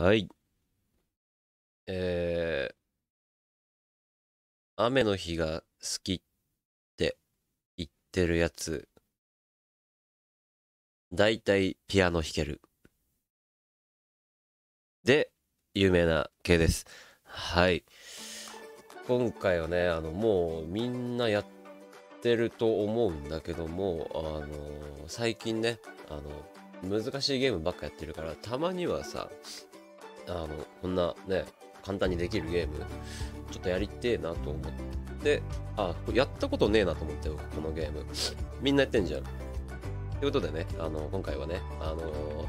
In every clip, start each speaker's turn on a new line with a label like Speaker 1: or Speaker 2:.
Speaker 1: はい。えー、
Speaker 2: 雨の日が好きって言ってるやつ、だいたいピアノ弾ける。で、有名な系です。はい。今回はね、あの、もうみんなやってると思うんだけども、あの、最近ね、あの、難しいゲームばっかやってるから、たまにはさ、あのこんなね簡単にできるゲームちょっとやりてえなと思ってあやったことねえなと思って僕このゲームみんなやってんじゃんということでねあの今回はねあの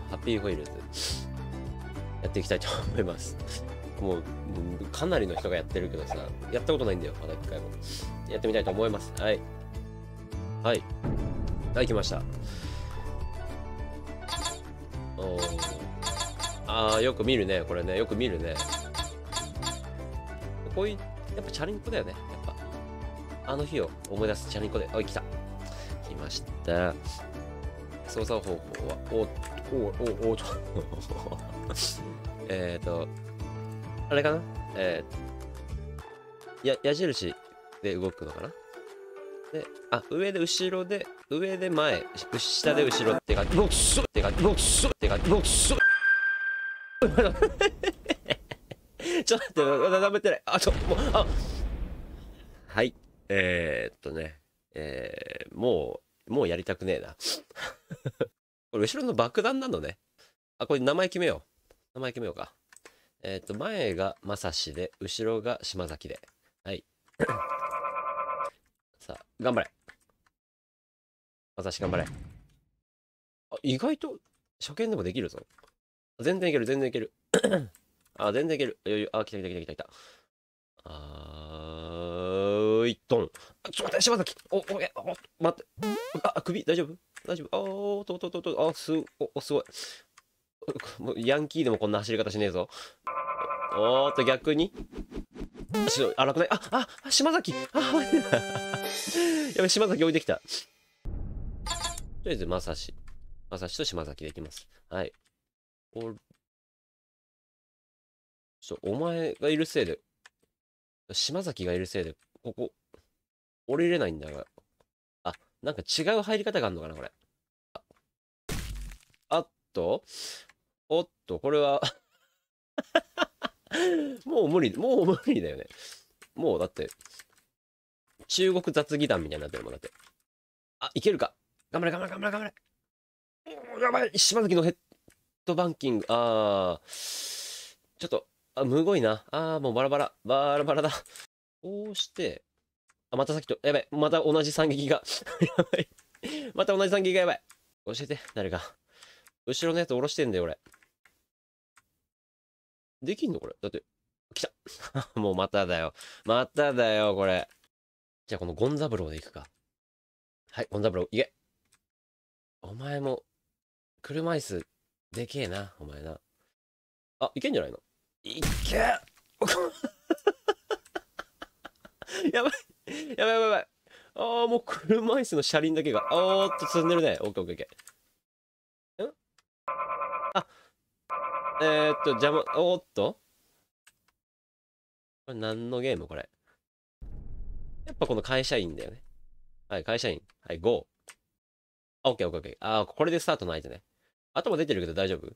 Speaker 2: ハッピーホイールズやっていきたいと思いますもうかなりの人がやってるけどさやったことないんだよまだ一回もやってみたいと思いますはいはいはい来ましたおーああよく見るねこれねよく見るねこういうやっぱチャリンコだよねやっぱあの日を思い出すチャリンコでおい来た来ました操作方法はおおおおお えっとあれかなえー、や矢印で動くのかなで、あ、上で後ろで、上で前、下で後ろってか、ボッソってか、ボッソってか、ボッソ ちょっと待って、食べてない。あ、ちょ、もう、あはい。えー、っとね、えー、もう、もうやりたくねえな。これ、後ろの爆弾なのね。あ、これ名前決めよう。名前決めようか。えー、っと、前がまさしで、後ろが島崎で。はい。さあ、頑張れ。まさし頑張れ。あ、意外と、初見でもできるぞ。全然いける、全然いける。あ、全然いける。余裕。あ、来た来た来た来た来た。あーい、ドン。ちょっと待って、島崎。お、お、え、お、待って。あ、首、大丈夫大丈夫あー、おとととと、あ、す、お、おすごい。もうヤンキーでもこんな走り方しねえぞ。おーっと、逆に。あ、ょ、荒くないあ、あ、島崎あ、待って。やべ、島崎置いてきた。とりあえず、まさし。まさしと島崎できます。はい。お、ちょ、お前がいるせいで、島崎がいるせいで、ここ、降りれないんだよ。あ、なんか違う入り方があるのかな、これ。あ、あっと、おっと、これは もう無理、もう無理だよね。もうだって、中国雑技団みたいになってるもんだって。あ、いけるか。頑張れ、頑張れ、頑張れ、頑張れ。やばい、島崎のヘットバンキング、あー、ちょっと、あ、むごいな。あー、もうバラバラ、バラバラだ。こうして、あ、またさっきと、やばい、また同じ惨劇が。やばい。また同じ惨劇がやばい。教えて、誰か。後ろのやつ下ろしてんだよ、俺。できんのこれ。だって、来た。もうまただよ。まただよ、これ。じゃあ、このゴンザブローで行くか。はい、ゴンザブロー、行け。お前も、車椅子でけえな、お前な。あ、いけんじゃないのいけ やばいやばいやばいやばいああ、もう車椅子の車輪だけが、あーっと進んでるね。オッケーオッケーオッケー。んあ、えー、っと、邪魔、おっと。これ何のゲームこれ。やっぱこの会社員だよね。はい、会社員。はい、あ、オッケーオッケーオッケー。あー、これでスタートの相手ね。頭出てるけど大丈夫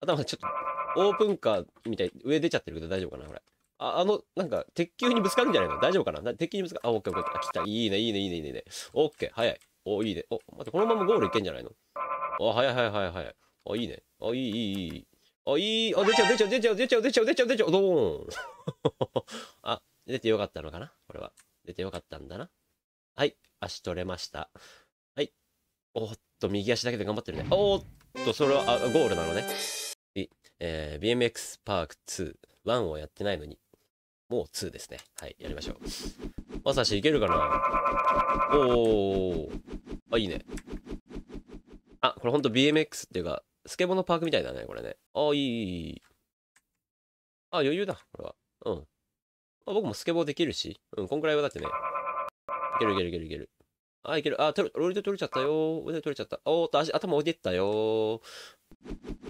Speaker 2: 頭ちょっと、オープンカーみたい上出ちゃってるけど大丈夫かなこれ。あ、あの、なんか、鉄球にぶつかるんじゃないの大丈夫かな鉄球にぶつかる。あ、オッケーオッケー。あ、来た。いいね、いいね、いいね、いいね。オッケー、早い。お、いいね。お、待って、このままゴールいけんじゃないのお、早い早い早い早い。あ、いいね。あ、いい、いい、いい。あ、いい。あ、出ちゃう、出ちゃう、出ちゃう、出ちゃう、出ちゃう、出ちゃう、出ちゃう、ドーン。あ、出てよかったのかなこれは。出てよかったんだな。はい。足取れました。はい。おっと右足だけで頑張ってるね。おーっと、それは、あ、ゴールなのね。えー、BMX パーク2。1をやってないのに。もう2ですね。はい、やりましょう。まさし、いけるかなおー。あ、いいね。あ、これほんと BMX っていうか、スケボーのパークみたいだね、これね。あ、いいいい。あ、余裕だ、これは。うん。あ、僕もスケボーできるし。うん、こんくらいはだってね。いけるいけるいけるいける。あ、いける。あ、取る、ロリで取れちゃったよ。腕取れちゃった。おーっと、足、頭置いてったよ。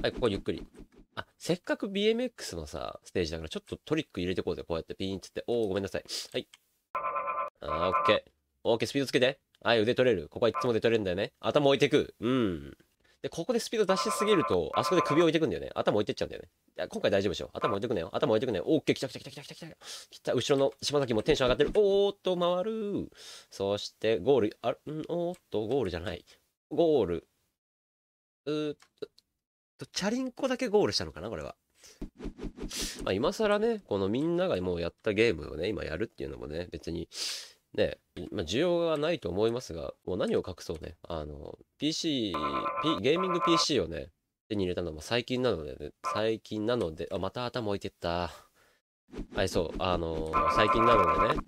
Speaker 2: はい、ここゆっくり。あ、せっかく BMX のさ、ステージだから、ちょっとトリック入れてこうぜ。こうやってピーンってって。おー、ごめんなさい。はい。あー、オッケー。オッケー、スピードつけて。はい、腕取れる。ここはいつも腕取れるんだよね。頭置いてく。うん。で、ここでスピード出しすぎると、あそこで首を置いてくんだよね。頭置いてっちゃうんだよね。いや、今回大丈夫でしょ。頭置いてくんなよ。頭置いてくんよ。オッケー、来た来た来た来た来た来た。来た、後ろの島崎もテンション上がってる。おーっと、回る。そして、ゴール、あ、んおーっと、ゴールじゃない。ゴール。うーっと、チャリンコだけゴールしたのかな、これは。まあ、今更ね、このみんながもうやったゲームをね、今やるっていうのもね、別に、ね、まあ、需要がないと思いますが、もう何を隠そうね、あの、PC、P、ゲーミング PC をね、手に入れたのも最近なので、ね、最近なので、あ、また頭置いてった。はい、そう、あのー、最近なのでね、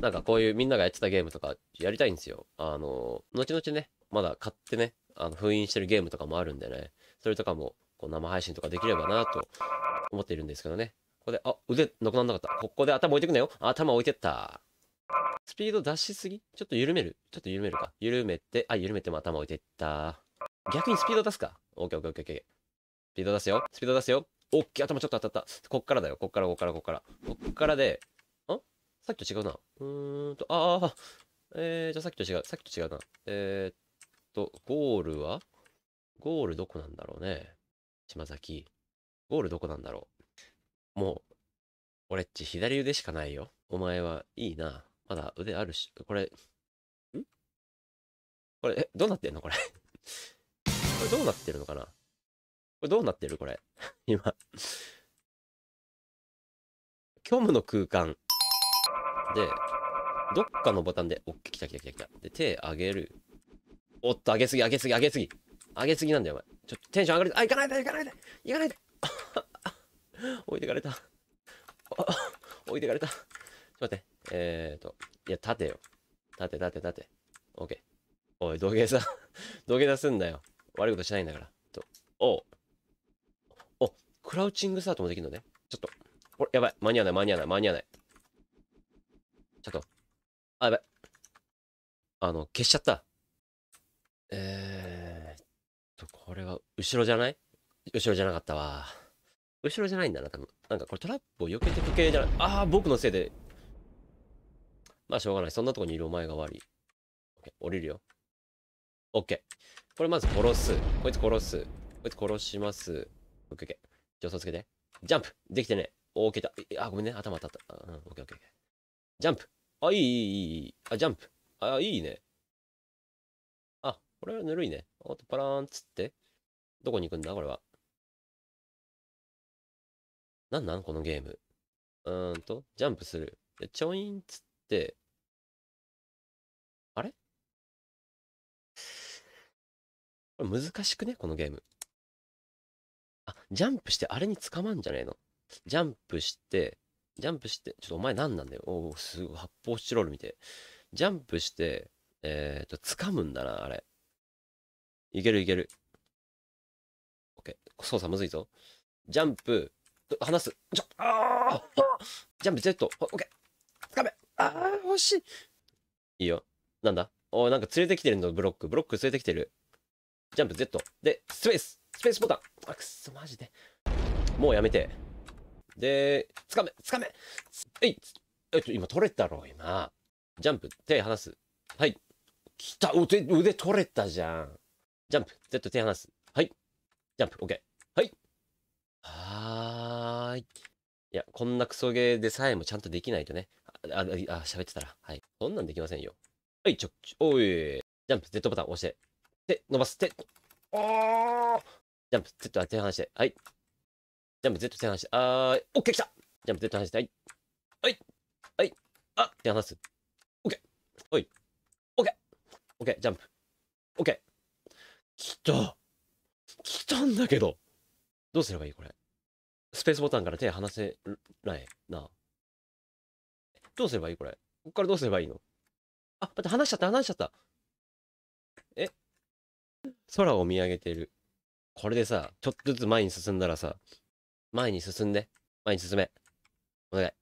Speaker 2: なんかこういうみんながやってたゲームとかやりたいんですよ。あのー、後々ね、まだ買ってね、あの封印してるゲームとかもあるんでね、それとかもこう生配信とかできればなと思っているんですけどね。ここで、あ、腕、なくならなかった。ここで頭置いてくなよ。頭置いてった。スピード出しすぎちょっと緩めるちょっと緩めるか。緩めて、あ、緩めても頭置いてった。逆にスピード出すか。オッケーオッケーオッケーオッケー。スピード出すよ。スピード出すよ。オッケー頭ちょっと当たった。こっからだよ。こっから、こっから、こっから。こっからで、んさっきと違うな。うーんと、ああ、えー、じゃあさっきと違う。さっきと違うな。えー、っと、ゴールはゴールどこなんだろうね。島崎。ゴールどこなんだろう。もう、俺っち左腕しかないよ。お前はいいな。まだ腕あるし、これ、んこれ、え、どうなってんのこれ これどうなってるのかなこれどうなってるこれ。今虚無の空間。で、どっかのボタンで、おっ、来た来た来た来た。で、手上げる。おっと、上げすぎ、上げすぎ、上げすぎ。上げすぎなんだよ、お前。ちょっとテンション上がる。あ、行かないで、行かないで、行かないで。置いてかれた。置いてかれた。ちょっと待って。えっ、ー、と、いや、立てよ。立て立て立て。オッケー。おい、土下座。土下座すんなよ。悪いことしないんだから。と。おお、クラウチングスタートもできるのね。ちょっと。これ、やばい。間に合わない、間に合わない、間に合わない。ちょっと。あ、やばい。あの、消しちゃった。えーっと、これは、後ろじゃない後ろじゃなかったわ。後ろじゃないんだな、多分。なんかこれトラップを避けてく系じゃない。ああ、僕のせいでまあしょうがない。そんなとこにいるお前が悪い。降りるよ。ケー。これまず殺す。こいつ殺す。こいつ殺します。オッケー。助走つけて。ジャンプできてね。ケーだ。あ、ごめんね。頭当たった。うん、ケーオッケー。ジャンプあ、いい、いい、いい。あ、ジャンプ。あ、いいね。あ、これはぬるいね。あと、パラーンつって。どこに行くんだこれは。なんなんこのゲーム。うーんと、ジャンプする。で、ちょ
Speaker 1: いんつって、
Speaker 2: 難しくねこのゲーム。あ、ジャンプしてあれに捕まんじゃねえのジャンプして、ジャンプして、ちょっとお前何なんだよ。おお、すごい、発泡スチロール見て。ジャンプして、えっ、ー、と、掴むんだな、あれ。いけるいける。オッケー。操作むずいぞ。ジャンプ、離す。ちょ、ああジャンプ Z。OK。掴め。ああ、惜しい。いいよ。なんだおなんか連れてきてるの、ブロック。ブロック連れてきてる。ジャンプ Z。で、スペーススペースボタンあ、くそ、マジで。もうやめて。で、つかめつかめえいえっと、今取れたろ、今。ジャンプ、手離す。はい。きた腕、腕取れたじゃん。ジャンプ、Z 手離す。はい。ジャンプ、OK。はい。はーい。いや、こんなクソゲーでさえもちゃんとできないとね。あ、あ、あ、喋ってたら。はい。そんなんできませんよ。はい、ちょ、ちょおい。ジャンプ、Z ボタン押して。手、伸ばす、手、おージャンプ、Z、あ、手離して、はい。ジャンプ、Z、手離して、あー、ケー来たジャンプ、Z 離して、はい。はい。はい。あ、手離す。オッケー。おい。オッケー。オッケー、ジャンプ。オッケー。来た。来たんだけど。どうすればいいこれ。スペースボタンから手離せないな。どうすればいいこれ。ここからどうすればいいのあ、待って、離しちゃった、離しちゃった。空を見上げてる。これでさ、ちょっとずつ前に進んだらさ、前に進んで。前に進め。お願い。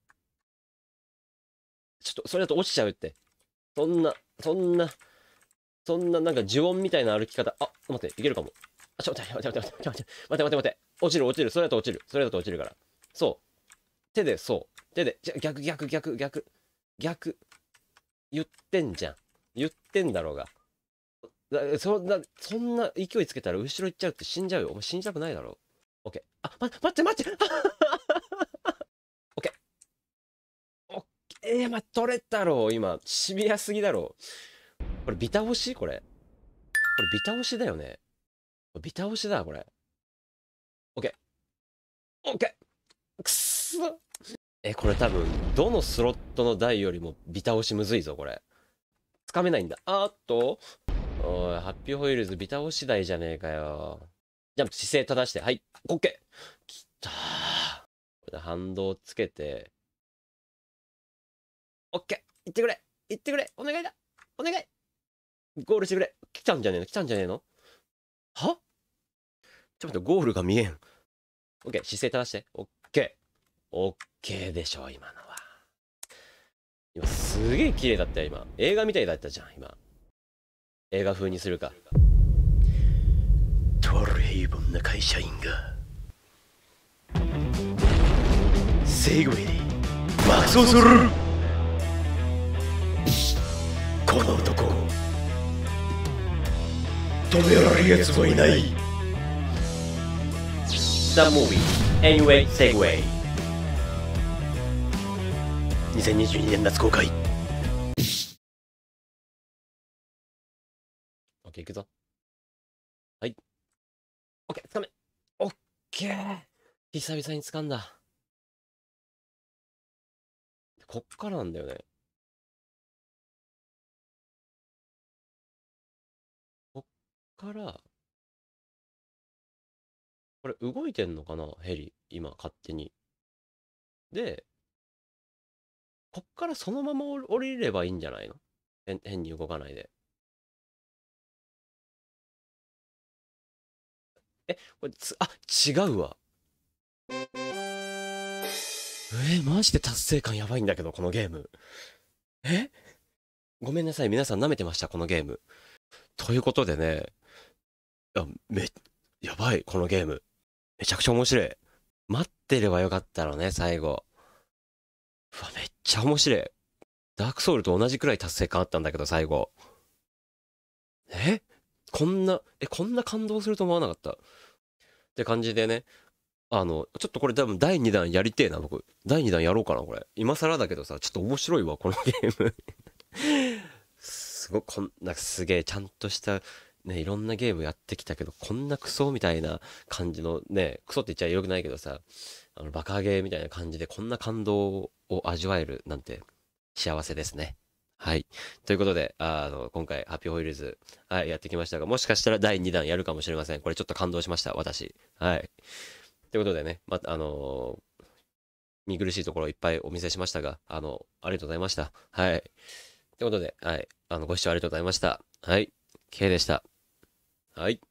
Speaker 2: ちょっと、それだと落ちちゃうって。そんな、そんな、そんななんか呪音みたいな歩き方。あ、待って、いけるかも。あ、ちょ、待って待って待って待って待って待って待って。落ちる落ちる。それだと落ちる。それだと落ちるから。そう。手で、そう。手で、じゃ、逆逆逆逆。逆。言ってんじゃん。言ってんだろうが。だそんな、そんな勢いつけたら後ろ行っちゃうって死んじゃうよ。お前死にたくないだろ。オッケー。あ、ま、待って待って オッケー。オッケー、ま、取れたろ、今。シビアすぎだろ。これ、ビタ押しこれ。これ、ビタ押しだよね。ビタ押しだ、これ。オッケー。オッケー。くっそえ、これ多分、どのスロットの台よりもビタ押しむずいぞ、これ。つかめないんだ。あっと。おい、ハッピーホイールズ、ビタオし台じゃねえかよ。ジャン姿勢正して、はい、オッケーきたで反動つけて、オッケー行ってくれ行ってくれお願いだお願いゴールしてくれ来たんじゃねえの来たんじゃねえのはちょっと待って、ゴールが見えん。オッケー姿勢正して。オッケーオッケーでしょ、今のは。今すげえ綺麗だったよ、今。映画みたいだったじゃん、今。映画風にするかとある平凡な会社員がセグウェイで爆走するこの男止められるやもいない The movie Anyway Segway 2022年夏
Speaker 1: 公開 OK、行くぞ。はい。OK、つかめ。OK! 久々に掴んだ。こっからなんだよね。こっから、これ動いてんのかなヘリ。今、勝手に。で、こっからそのまま降りればいいんじゃないの変に動かないで。
Speaker 2: え、これつ、あ、違うわ。えー、マジで達成感やばいんだけど、このゲーム。えごめんなさい、皆さん舐めてました、このゲーム。ということでね、あ、め、やばい、このゲーム。めちゃくちゃ面白い。待ってればよかったのね、最後。うわ、めっちゃ面白い。ダークソウルと同じくらい達成感あったんだけど、最後。えこんな、え、こんな感動すると思わなかったって感じでね、あの、ちょっとこれ多分第2弾やりてえな、僕。第2弾やろうかな、これ。今更だけどさ、ちょっと面白いわ、この ゲームすごこんなすげえ、ちゃんとした、ね、いろんなゲームやってきたけど、こんなクソみたいな感じのね、クソって言っちゃよくないけどさ、あの、バカゲーみたいな感じで、こんな感動を味わえるなんて、幸せですね。はい。ということで、あの、今回、ハッピーホイールズ、はい、やってきましたが、もしかしたら第2弾やるかもしれません。これちょっと感動しました、私。はい。ということでね、また、あのー、見苦しいところいっぱいお見せしましたが、あの、ありがとうございました。はい。ということで、はい。あの、ご視聴ありがとうございました。はい。K でした。はい。